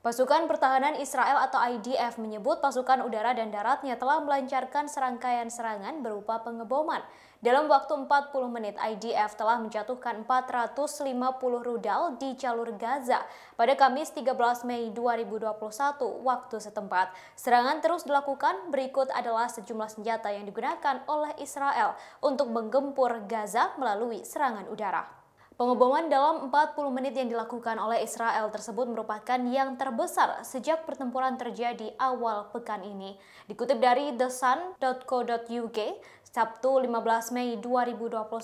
Pasukan Pertahanan Israel atau IDF menyebut pasukan udara dan daratnya telah melancarkan serangkaian serangan berupa pengeboman. Dalam waktu 40 menit, IDF telah menjatuhkan 450 rudal di jalur Gaza pada Kamis 13 Mei 2021 waktu setempat. Serangan terus dilakukan, berikut adalah sejumlah senjata yang digunakan oleh Israel untuk menggempur Gaza melalui serangan udara. Pengeboman dalam 40 menit yang dilakukan oleh Israel tersebut merupakan yang terbesar sejak pertempuran terjadi awal pekan ini. Dikutip dari thesun.co.uk, Sabtu 15 Mei 2021, 9.000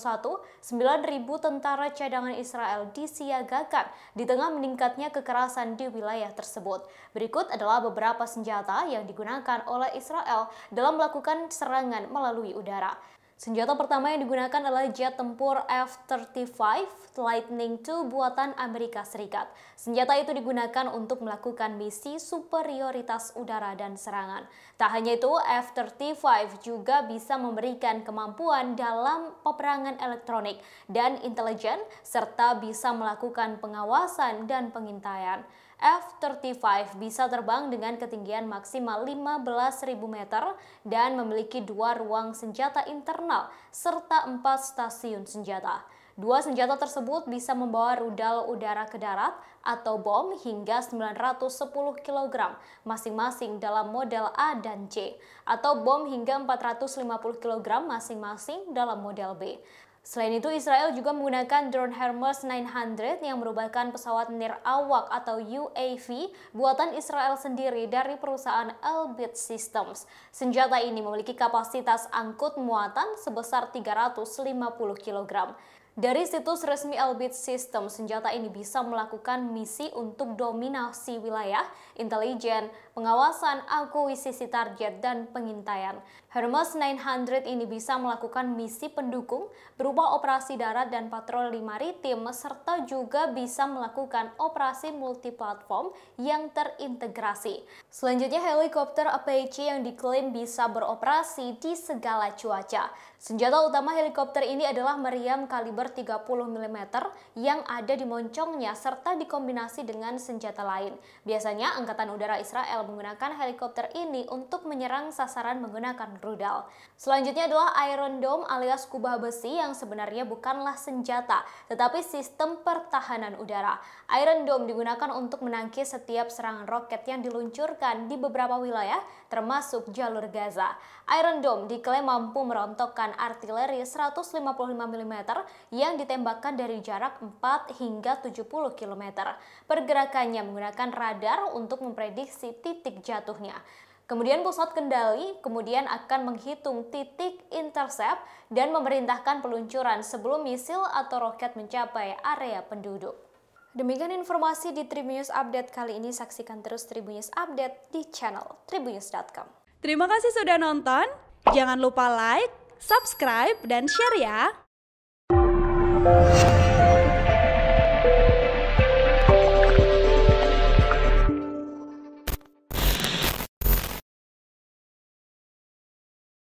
tentara cadangan Israel disiagakan di tengah meningkatnya kekerasan di wilayah tersebut. Berikut adalah beberapa senjata yang digunakan oleh Israel dalam melakukan serangan melalui udara. Senjata pertama yang digunakan adalah jet tempur F-35 Lightning II buatan Amerika Serikat. Senjata itu digunakan untuk melakukan misi superioritas udara dan serangan. Tak hanya itu, F-35 juga bisa memberikan kemampuan dalam peperangan elektronik dan intelijen, serta bisa melakukan pengawasan dan pengintaian. F-35 bisa terbang dengan ketinggian maksimal 15.000 meter dan memiliki dua ruang senjata internal internal, serta empat stasiun senjata. Dua senjata tersebut bisa membawa rudal udara ke darat atau bom hingga 910 kg masing-masing dalam model A dan C atau bom hingga 450 kg masing-masing dalam model B. Selain itu, Israel juga menggunakan drone Hermes 900 yang merupakan pesawat nirawak atau UAV buatan Israel sendiri dari perusahaan Elbit Systems. Senjata ini memiliki kapasitas angkut muatan sebesar 350 kg. Dari situs resmi Elbit Systems, senjata ini bisa melakukan misi untuk dominasi wilayah, intelijen, pengawasan, akuisisi target, dan pengintaian. Hermes 900 ini bisa melakukan misi pendukung berupa operasi darat dan patroli maritim serta juga bisa melakukan operasi multiplatform yang terintegrasi. Selanjutnya helikopter Apache yang diklaim bisa beroperasi di segala cuaca. Senjata utama helikopter ini adalah meriam kaliber 30 mm yang ada di moncongnya serta dikombinasi dengan senjata lain. Biasanya Angkatan Udara Israel menggunakan helikopter ini untuk menyerang sasaran menggunakan rudal. Selanjutnya adalah Iron Dome alias kubah besi yang sebenarnya bukanlah senjata, tetapi sistem pertahanan udara. Iron Dome digunakan untuk menangkis setiap serangan roket yang diluncurkan di beberapa wilayah, termasuk jalur Gaza. Iron Dome diklaim mampu merontokkan artileri 155 mm yang ditembakkan dari jarak 4 hingga 70 km. Pergerakannya menggunakan radar untuk memprediksi titik jatuhnya. Kemudian pusat kendali kemudian akan menghitung titik intercept dan memerintahkan peluncuran sebelum misil atau roket mencapai area penduduk. Demikian informasi di Tribunnews Update kali ini. Saksikan terus Tribunnews Update di channel tribunnews.com. Terima kasih sudah nonton. Jangan lupa like, subscribe, dan share ya.